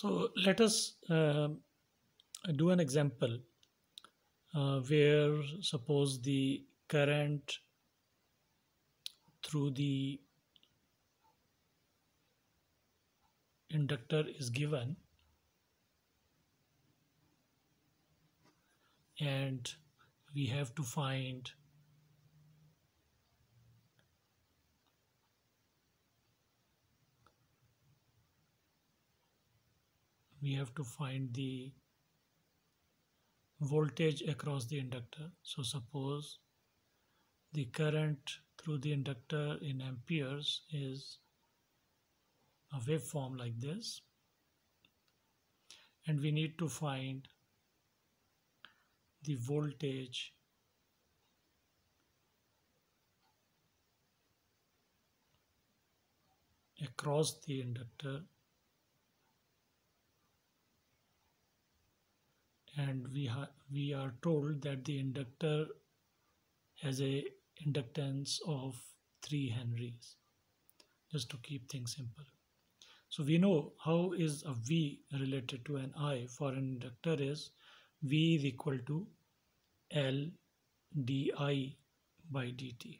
So let us uh, do an example uh, where suppose the current through the inductor is given and we have to find we have to find the voltage across the inductor so suppose the current through the inductor in amperes is a waveform like this and we need to find the voltage across the inductor and we, we are told that the inductor has a inductance of 3 henries just to keep things simple so we know how is a v related to an i for an inductor is v is equal to l di by dt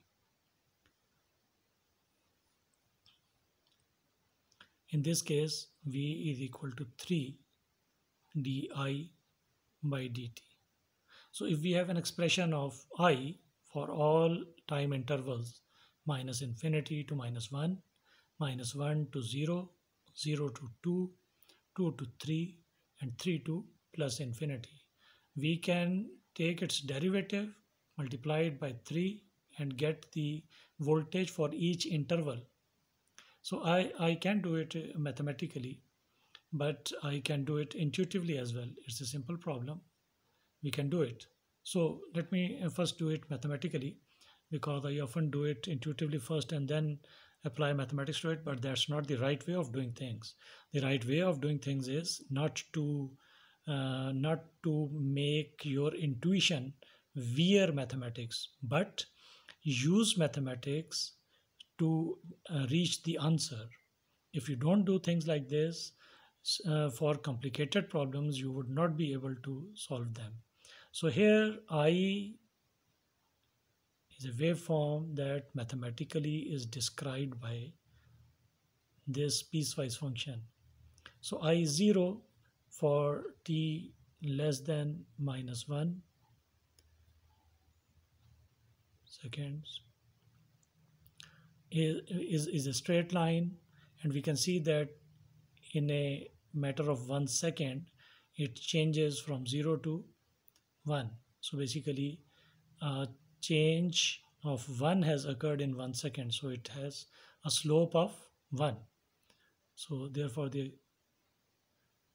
in this case v is equal to 3 di by dt. So if we have an expression of i for all time intervals minus infinity to minus 1, minus 1 to 0, 0 to 2, 2 to 3 and 3 to plus infinity. We can take its derivative, multiply it by 3 and get the voltage for each interval. So I, I can do it uh, mathematically but I can do it intuitively as well. It's a simple problem. We can do it. So let me uh, first do it mathematically because I often do it intuitively first and then apply mathematics to it, but that's not the right way of doing things. The right way of doing things is not to uh, not to make your intuition veer mathematics, but use mathematics to uh, reach the answer. If you don't do things like this, uh, for complicated problems you would not be able to solve them so here i is a waveform that mathematically is described by this piecewise function so i is 0 for t less than minus 1 seconds is, is, is a straight line and we can see that in a matter of one second it changes from 0 to 1 so basically a change of 1 has occurred in 1 second so it has a slope of 1 so therefore the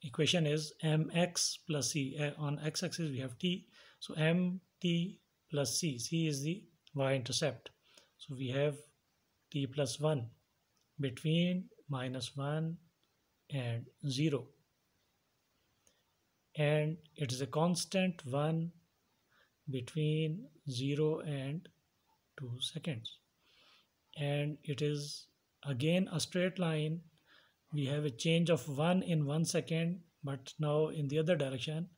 equation is mx plus c on x-axis we have t so mt plus c c is the y-intercept so we have t plus 1 between minus 1 and 0 and it is a constant 1 between 0 and 2 seconds and it is again a straight line we have a change of 1 in 1 second but now in the other direction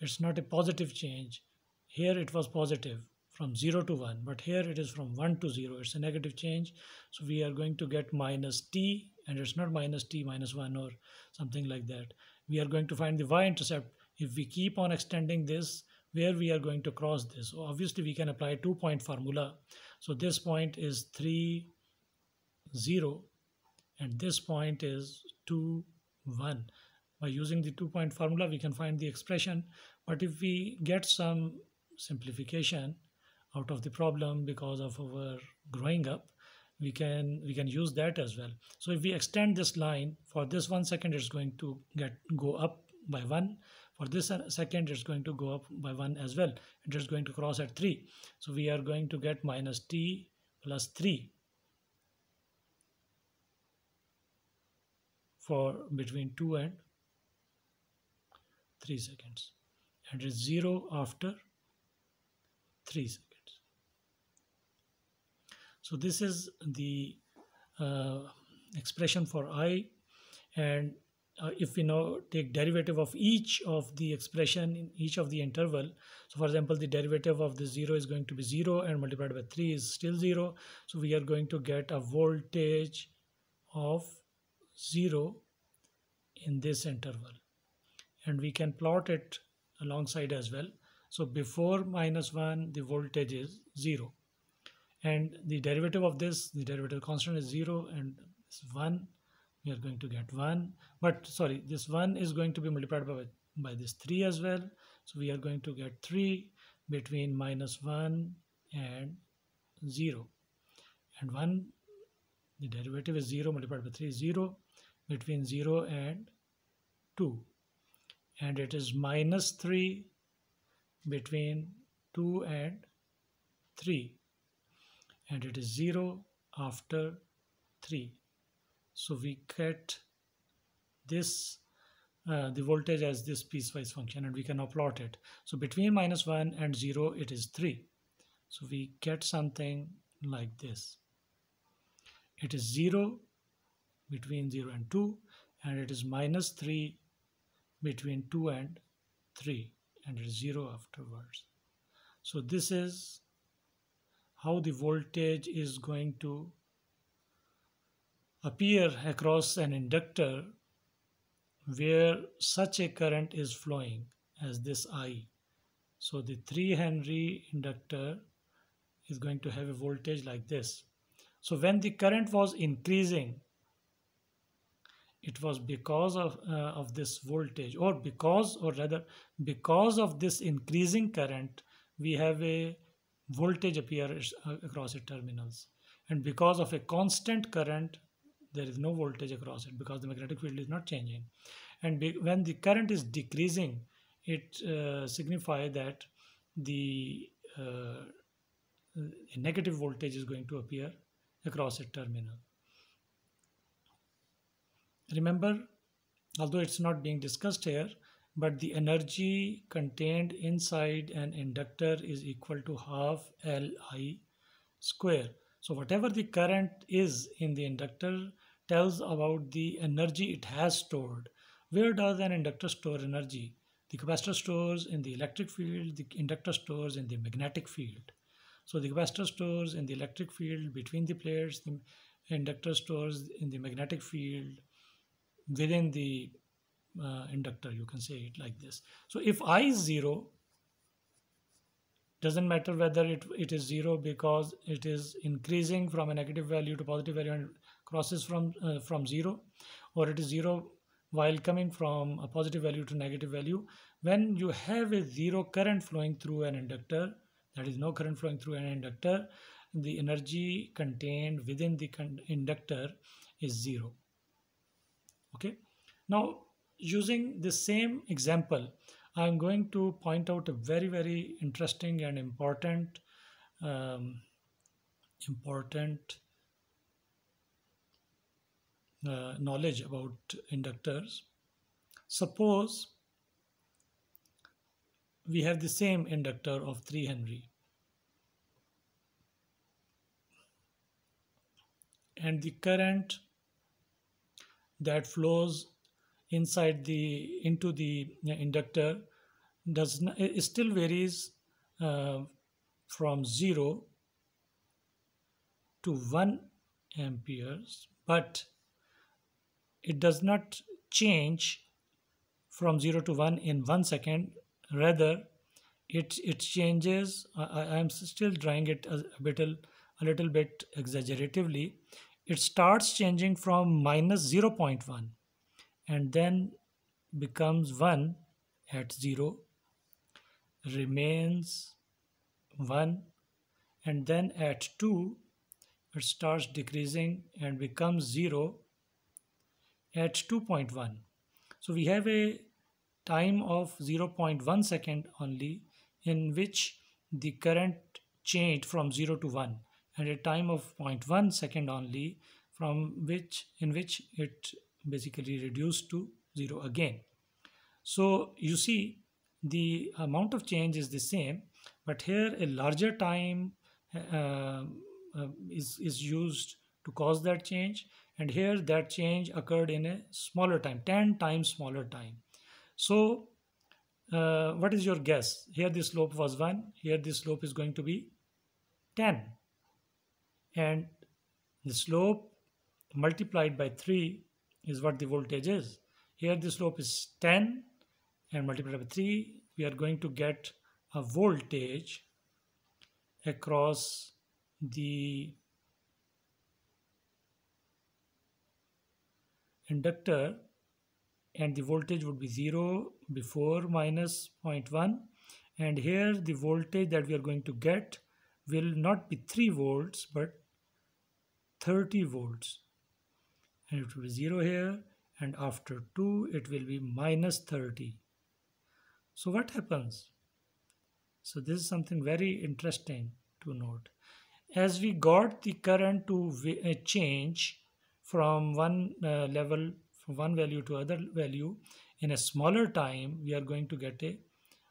it's not a positive change here it was positive from 0 to 1 but here it is from 1 to 0 it's a negative change so we are going to get minus t and it's not minus t minus 1 or something like that. We are going to find the y-intercept. If we keep on extending this, where we are going to cross this. So obviously, we can apply two-point formula. So this point is 3, 0, and this point is 2, 1. By using the two-point formula, we can find the expression. But if we get some simplification out of the problem because of our growing up, we can we can use that as well so if we extend this line for this one second it's going to get go up by one for this second it's going to go up by one as well it is going to cross at three so we are going to get minus t plus three for between two and three seconds and it's zero after three seconds so this is the uh, expression for i and uh, if we now take derivative of each of the expression in each of the interval so for example the derivative of the 0 is going to be 0 and multiplied by 3 is still 0 so we are going to get a voltage of 0 in this interval and we can plot it alongside as well so before minus 1 the voltage is 0 and the derivative of this the derivative constant is 0 and it's 1 we are going to get 1 but sorry this 1 is going to be multiplied by by this 3 as well so we are going to get 3 between minus 1 and 0 and 1 the derivative is 0 multiplied by 3 0 between 0 and 2 and it is minus 3 between 2 and 3 and it is 0 after 3 so we get this uh, the voltage as this piecewise function and we can now plot it so between minus 1 and 0 it is 3 so we get something like this it is 0 between 0 and 2 and it is minus 3 between 2 and 3 and it is 0 afterwards so this is how the voltage is going to appear across an inductor where such a current is flowing as this I. So the 3 Henry inductor is going to have a voltage like this. So when the current was increasing, it was because of, uh, of this voltage or because or rather because of this increasing current, we have a voltage appears uh, across its terminals and because of a constant current there is no voltage across it because the magnetic field is not changing and when the current is decreasing it uh, signifies that the uh, negative voltage is going to appear across a terminal remember although it's not being discussed here but the energy contained inside an inductor is equal to half Li square. So whatever the current is in the inductor tells about the energy it has stored. Where does an inductor store energy? The capacitor stores in the electric field, the inductor stores in the magnetic field. So the capacitor stores in the electric field between the plates, the inductor stores in the magnetic field within the uh, inductor you can say it like this so if i is 0 doesn't matter whether it, it is 0 because it is increasing from a negative value to positive value and crosses from uh, from 0 or it is 0 while coming from a positive value to negative value when you have a zero current flowing through an inductor that is no current flowing through an inductor the energy contained within the inductor is zero okay now using the same example, I'm going to point out a very, very interesting and important, um, important uh, knowledge about inductors. Suppose we have the same inductor of 3 Henry. And the current that flows inside the into the uh, inductor does not, it still varies uh, from 0 to 1 amperes but it does not change from 0 to 1 in 1 second rather it it changes i am still drawing it a, a little a little bit exaggeratively it starts changing from minus 0.1 and then becomes 1 at 0 remains 1 and then at 2 it starts decreasing and becomes 0 at 2.1 so we have a time of 0.1 second only in which the current changed from 0 to 1 and a time of 0.1 second only from which in which it basically reduced to 0 again. So you see the amount of change is the same, but here a larger time uh, uh, is, is used to cause that change. And here that change occurred in a smaller time, 10 times smaller time. So uh, what is your guess? Here the slope was 1, here the slope is going to be 10. And the slope multiplied by 3 is what the voltage is. Here the slope is 10 and multiplied by 3, we are going to get a voltage across the inductor and the voltage would be 0 before minus 0.1 and here the voltage that we are going to get will not be 3 volts but 30 volts and it will be 0 here and after 2 it will be minus 30. So what happens? So this is something very interesting to note. As we got the current to uh, change from one uh, level, from one value to other value, in a smaller time, we are going to get a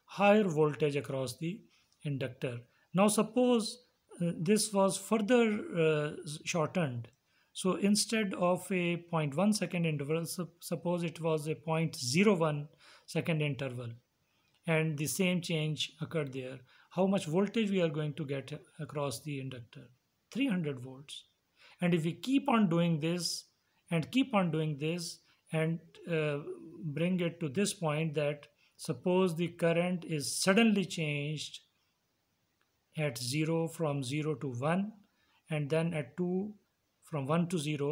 higher voltage across the inductor. Now suppose uh, this was further uh, shortened so instead of a 0.1 second interval, suppose it was a 0.01 second interval and the same change occurred there. How much voltage we are going to get across the inductor? 300 volts. And if we keep on doing this and keep on doing this and uh, bring it to this point that suppose the current is suddenly changed at 0 from 0 to 1 and then at 2 from 1 to 0,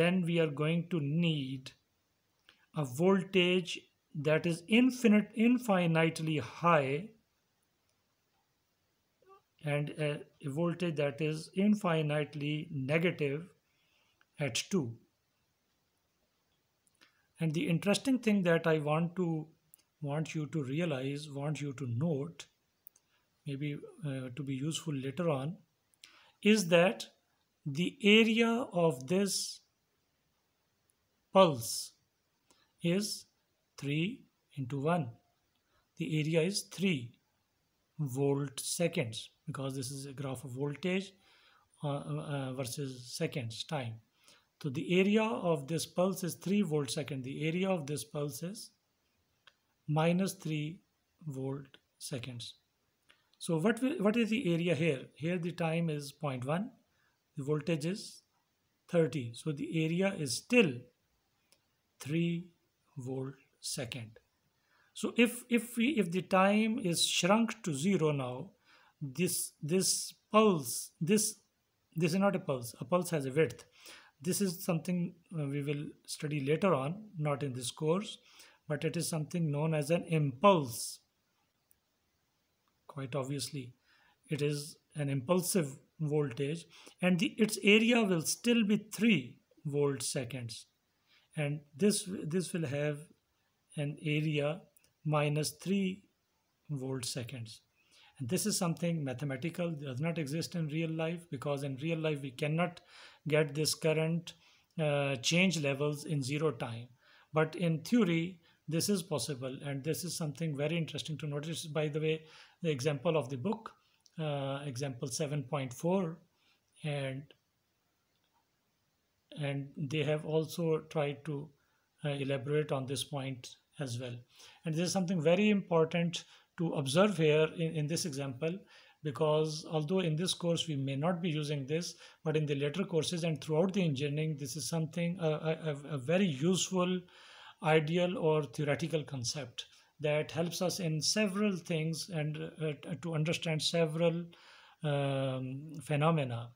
then we are going to need a voltage that is infinite, infinitely high and a, a voltage that is infinitely negative at 2. And the interesting thing that I want to want you to realize, want you to note, maybe uh, to be useful later on, is that the area of this pulse is 3 into 1 the area is 3 volt seconds because this is a graph of voltage uh, uh, uh, versus seconds time so the area of this pulse is 3 volt second the area of this pulse is minus 3 volt seconds so what what is the area here here the time is 0.1 the voltage is 30 so the area is still 3 volt second so if if we if the time is shrunk to zero now this this pulse this this is not a pulse a pulse has a width this is something uh, we will study later on not in this course but it is something known as an impulse quite obviously it is an impulsive voltage and the, its area will still be 3 volt seconds and this this will have an area minus 3 volt seconds and this is something mathematical does not exist in real life because in real life we cannot get this current uh, change levels in zero time but in theory this is possible and this is something very interesting to notice by the way the example of the book uh, example 7.4 and and they have also tried to uh, elaborate on this point as well and there's something very important to observe here in, in this example because although in this course we may not be using this but in the later courses and throughout the engineering this is something uh, a, a, very useful ideal or theoretical concept that helps us in several things and uh, to understand several um, phenomena